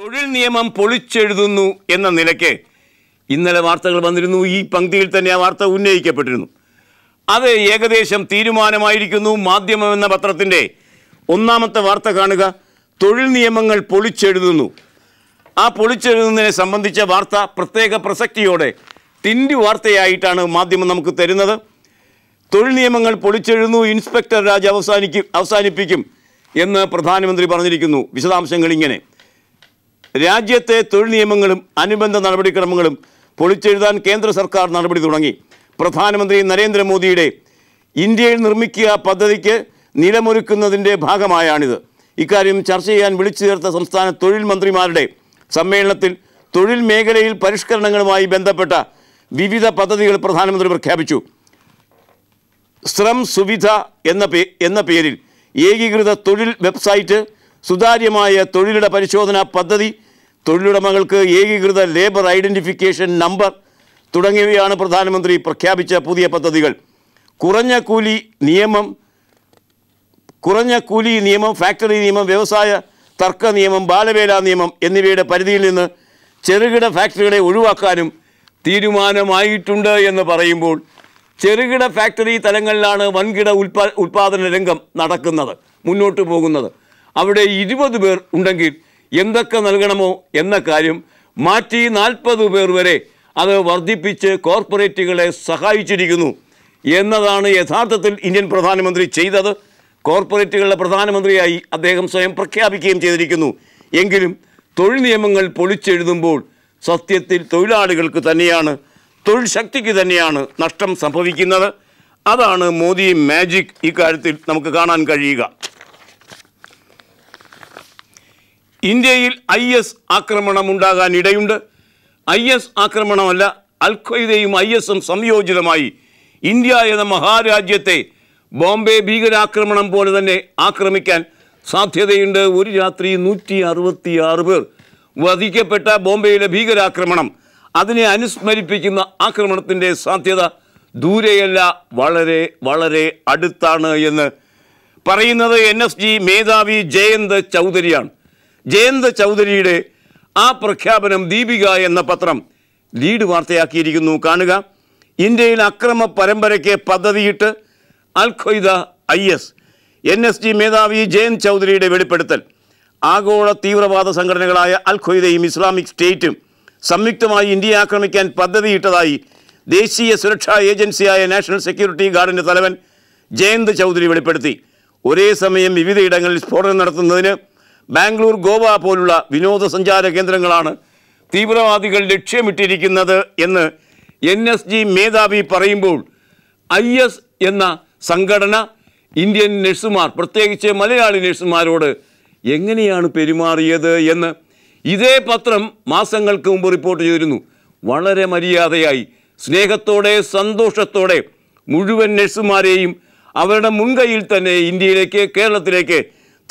തൊഴിൽ നിയമം പൊളിച്ചെഴുതുന്നു എന്ന നിലയ്ക്ക് ഇന്നലെ വാർത്തകൾ വന്നിരുന്നു ഈ പങ്ക്തിയിൽ തന്നെ ആ വാർത്ത ഉന്നയിക്കപ്പെട്ടിരുന്നു അത് ഏകദേശം തീരുമാനമായിരിക്കുന്നു മാധ്യമം എന്ന പത്രത്തിൻ്റെ ഒന്നാമത്തെ വാർത്ത കാണുക തൊഴിൽ നിയമങ്ങൾ പൊളിച്ചെഴുതുന്നു ആ പൊളിച്ചെഴുതുന്നതിനെ സംബന്ധിച്ച വാർത്ത പ്രത്യേക പ്രസക്തിയോടെ തിൻ്റെ വാർത്തയായിട്ടാണ് മാധ്യമം നമുക്ക് തരുന്നത് തൊഴിൽ നിയമങ്ങൾ പൊളിച്ചെഴുതുന്നു ഇൻസ്പെക്ടർ രാജ് അവസാനിക്കും അവസാനിപ്പിക്കും എന്ന് പ്രധാനമന്ത്രി പറഞ്ഞിരിക്കുന്നു വിശദാംശങ്ങൾ ഇങ്ങനെ രാജ്യത്തെ തൊഴിൽ നിയമങ്ങളും അനുബന്ധ നടപടിക്രമങ്ങളും പൊളിച്ചെഴുതാൻ കേന്ദ്ര സർക്കാർ നടപടി തുടങ്ങി പ്രധാനമന്ത്രി നരേന്ദ്രമോദിയുടെ ഇന്ത്യയിൽ നിർമ്മിക്കുക പദ്ധതിക്ക് നിലമൊരുക്കുന്നതിൻ്റെ ഭാഗമായാണിത് ഇക്കാര്യം ചർച്ച ചെയ്യാൻ വിളിച്ചു ചേർത്ത സംസ്ഥാന തൊഴിൽ മന്ത്രിമാരുടെ സമ്മേളനത്തിൽ തൊഴിൽ മേഖലയിൽ പരിഷ്കരണങ്ങളുമായി ബന്ധപ്പെട്ട വിവിധ പദ്ധതികൾ പ്രധാനമന്ത്രി പ്രഖ്യാപിച്ചു ശ്രം സുവിധ എന്ന പേ എന്ന പേരിൽ ഏകീകൃത തൊഴിൽ വെബ്സൈറ്റ് സുതാര്യമായ തൊഴിലിട പരിശോധനാ പദ്ധതി തൊഴിലുടമകൾക്ക് ഏകീകൃത ലേബർ ഐഡൻറ്റിഫിക്കേഷൻ നമ്പർ തുടങ്ങിയവയാണ് പ്രധാനമന്ത്രി പ്രഖ്യാപിച്ച പുതിയ പദ്ധതികൾ കുറഞ്ഞ കൂലി നിയമം കുറഞ്ഞ കൂലി നിയമം ഫാക്ടറി നിയമം വ്യവസായ തർക്ക നിയമം ബാലവേല നിയമം എന്നിവയുടെ പരിധിയിൽ നിന്ന് ചെറുകിട ഫാക്ടറികളെ ഒഴിവാക്കാനും തീരുമാനമായിട്ടുണ്ട് എന്ന് പറയുമ്പോൾ ചെറുകിട ഫാക്ടറി തലങ്ങളിലാണ് വൻകിട ഉൽപാ ഉൽപാദന രംഗം നടക്കുന്നത് മുന്നോട്ട് പോകുന്നത് അവിടെ ഇരുപത് പേർ ഉണ്ടെങ്കിൽ എന്തൊക്കെ നൽകണമോ എന്ന കാര്യം മാറ്റി നാൽപ്പത് പേർ വരെ അത് വർദ്ധിപ്പിച്ച് കോർപ്പറേറ്റുകളെ സഹായിച്ചിരിക്കുന്നു എന്നതാണ് യഥാർത്ഥത്തിൽ ഇന്ത്യൻ പ്രധാനമന്ത്രി ചെയ്തത് കോർപ്പറേറ്റുകളുടെ പ്രധാനമന്ത്രിയായി അദ്ദേഹം സ്വയം പ്രഖ്യാപിക്കുകയും ചെയ്തിരിക്കുന്നു എങ്കിലും തൊഴിൽ നിയമങ്ങൾ പൊളിച്ചെഴുതുമ്പോൾ സത്യത്തിൽ തൊഴിലാളികൾക്ക് തന്നെയാണ് തൊഴിൽ ശക്തിക്ക് തന്നെയാണ് നഷ്ടം സംഭവിക്കുന്നത് അതാണ് മോദി മാജിക് ഇക്കാര്യത്തിൽ നമുക്ക് കാണാൻ കഴിയുക ഇന്ത്യയിൽ ഐ എസ് ആക്രമണം ഉണ്ടാകാനിടയുണ്ട് ഇടയുണ്ട് ഐ എസ് ആക്രമണമല്ല അൽഖയ്ദയും ഐ എസും സംയോജിതമായി ഇന്ത്യ എന്ന മഹാരാജ്യത്തെ ബോംബെ ഭീകരാക്രമണം പോലെ തന്നെ ആക്രമിക്കാൻ സാധ്യതയുണ്ട് ഒരു രാത്രി നൂറ്റി അറുപത്തിയാറ് പേർ വധിക്കപ്പെട്ട ബോംബെയിലെ ഭീകരാക്രമണം അതിനെ അനുസ്മരിപ്പിക്കുന്ന ആക്രമണത്തിൻ്റെ സാധ്യത ദൂരെയല്ല വളരെ വളരെ അടുത്താണ് എന്ന് പറയുന്നത് എൻ എസ് ജി മേധാവി ജയന്ത് ചൗധരിയാണ് ജയന്ത് ചൗധരിയുടെ ആ പ്രഖ്യാപനം ദീപിക എന്ന പത്രം ലീഡ് വാർത്തയാക്കിയിരിക്കുന്നു കാണുക ഇന്ത്യയിൽ അക്രമ പരമ്പരയ്ക്ക് പദ്ധതിയിട്ട് al Qaeda I S N S G മേധാവി ജയന്ത് ചൗധരിയുടെ വെളിപ്പെടുത്തൽ ആഗോള തീവ്രവാദ സംഘടനകളായ അൽ ഖ്വയ്ദയും ഇസ്ലാമിക് സ്റ്റേറ്റും സംയുക്തമായി ഇന്ത്യയെ ആക്രമിക്കാൻ പദ്ധതിയിട്ടതായി ദേശീയ സുരക്ഷാ ഏജൻസിയായ നാഷണൽ സെക്യൂരിറ്റി ഗാർഡിൻ്റെ തലവൻ ജയന്ത് ചൗധരി വെളിപ്പെടുത്തി ഒരേ സമയം വിവിധയിടങ്ങളിൽ സ്ഫോടനം നടത്തുന്നതിന് ബാംഗ്ലൂർ ഗോവ പോലുള്ള വിനോദസഞ്ചാര കേന്ദ്രങ്ങളാണ് തീവ്രവാദികൾ ലക്ഷ്യമിട്ടിരിക്കുന്നത് എന്ന് എൻ എസ് ജി മേധാവി പറയുമ്പോൾ ഐ എസ് എന്ന സംഘടന ഇന്ത്യൻ നഴ്സുമാർ പ്രത്യേകിച്ച് മലയാളി നഴ്സുമാരോട് എങ്ങനെയാണ് പെരുമാറിയത് എന്ന് ഇതേ പത്രം മാസങ്ങൾക്ക് മുമ്പ് റിപ്പോർട്ട് ചെയ്തിരുന്നു വളരെ മര്യാദയായി സ്നേഹത്തോടെ സന്തോഷത്തോടെ മുഴുവൻ നഴ്സുമാരെയും അവരുടെ മുൻകൈയിൽ തന്നെ ഇന്ത്യയിലേക്ക് കേരളത്തിലേക്ക്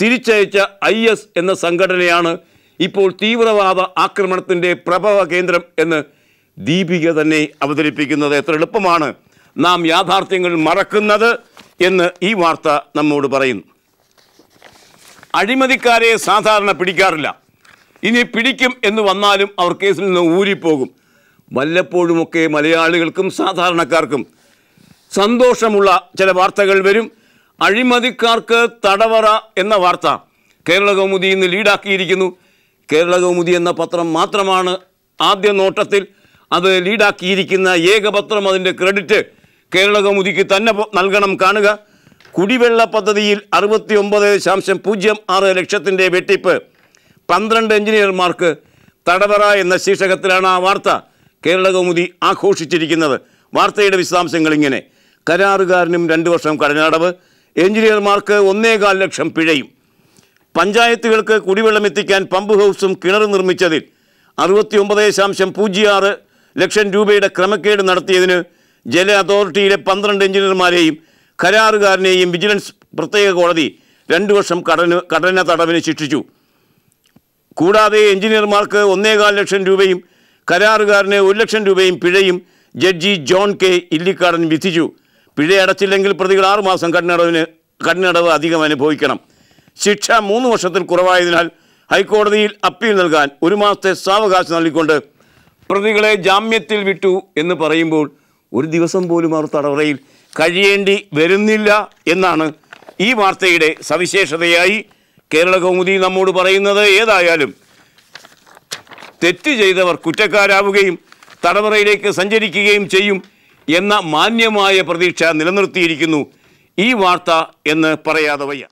തിരിച്ചയച്ച ഐ എസ് എന്ന സംഘടനയാണ് ഇപ്പോൾ തീവ്രവാദ ആക്രമണത്തിൻ്റെ പ്രഭവ കേന്ദ്രം എന്ന് ദീപിക തന്നെ അവതരിപ്പിക്കുന്നത് എത്ര എളുപ്പമാണ് നാം യാഥാർത്ഥ്യങ്ങൾ മറക്കുന്നത് എന്ന് ഈ വാർത്ത നമ്മോട് പറയുന്നു അഴിമതിക്കാരെ സാധാരണ പിടിക്കാറില്ല ഇനി പിടിക്കും എന്ന് വന്നാലും അവർ കേസിൽ നിന്ന് ഊരിപ്പോകും വല്ലപ്പോഴുമൊക്കെ മലയാളികൾക്കും സാധാരണക്കാർക്കും സന്തോഷമുള്ള ചില വാർത്തകൾ വരും അഴിമതിക്കാർക്ക് തടവറ എന്ന വാർത്ത കേരള കൗമുദി ഇന്ന് ലീഡാക്കിയിരിക്കുന്നു കേരള കൗമുദി എന്ന പത്രം മാത്രമാണ് ആദ്യ നോട്ടത്തിൽ അത് ലീഡാക്കിയിരിക്കുന്ന ഏകപത്രം അതിൻ്റെ ക്രെഡിറ്റ് കേരള കൗമുദിക്ക് തന്നെ നൽകണം കാണുക കുടിവെള്ള പദ്ധതിയിൽ അറുപത്തി ഒമ്പത് ദശാംശം പൂജ്യം ആറ് ലക്ഷത്തിൻ്റെ വെട്ടിപ്പ് പന്ത്രണ്ട് എഞ്ചിനീയർമാർക്ക് തടവറ എന്ന ശീർഷകത്തിലാണ് ആ വാർത്ത കേരള കൗമുദി ആഘോഷിച്ചിരിക്കുന്നത് വാർത്തയുടെ വിശദാംശങ്ങൾ ഇങ്ങനെ കരാറുകാരനും രണ്ട് വർഷം കടനടവ് എഞ്ചിനീയർമാർക്ക് ഒന്നേകാൽ ലക്ഷം പിഴയും പഞ്ചായത്തുകൾക്ക് കുടിവെള്ളം എത്തിക്കാൻ പമ്പ് ഹൗസും കിണർ നിർമ്മിച്ചതിൽ അറുപത്തി ഒമ്പത് ദശാംശം പൂജ്യം ആറ് ലക്ഷം രൂപയുടെ ക്രമക്കേട് നടത്തിയതിന് ജല അതോറിറ്റിയിലെ പന്ത്രണ്ട് എഞ്ചിനീയർമാരെയും കരാറുകാരനെയും വിജിലൻസ് പ്രത്യേക കോടതി രണ്ട് വർഷം കടന് കഠിന തടവിന് ശിക്ഷിച്ചു കൂടാതെ എഞ്ചിനീയർമാർക്ക് ഒന്നേകാൽ ലക്ഷം രൂപയും കരാറുകാരന് ഒരു ലക്ഷം രൂപയും പിഴയും ജഡ്ജി ജോൺ കെ ഇല്ലിക്കാടൻ വിധിച്ചു പിഴയടച്ചില്ലെങ്കിൽ പ്രതികൾ ആറുമാസം കഠിനടവിന് കഠിനടവ് അധികം അനുഭവിക്കണം ശിക്ഷ മൂന്ന് വർഷത്തിൽ കുറവായതിനാൽ ഹൈക്കോടതിയിൽ അപ്പീൽ നൽകാൻ ഒരു മാസത്തെ സാവകാശം നൽകിക്കൊണ്ട് പ്രതികളെ ജാമ്യത്തിൽ വിട്ടു എന്ന് പറയുമ്പോൾ ഒരു ദിവസം പോലും അവർ തടവറയിൽ കഴിയേണ്ടി വരുന്നില്ല എന്നാണ് ഈ വാർത്തയുടെ സവിശേഷതയായി കേരള കൗമുദി നമ്മോട് പറയുന്നത് ഏതായാലും തെറ്റ് ചെയ്തവർ കുറ്റക്കാരാവുകയും തടവറയിലേക്ക് സഞ്ചരിക്കുകയും ചെയ്യും എന്ന മാന്യമായ പ്രതീക്ഷ നിലനിർത്തിയിരിക്കുന്നു ഈ വാർത്ത എന്ന് പറയാതെ വയ്യ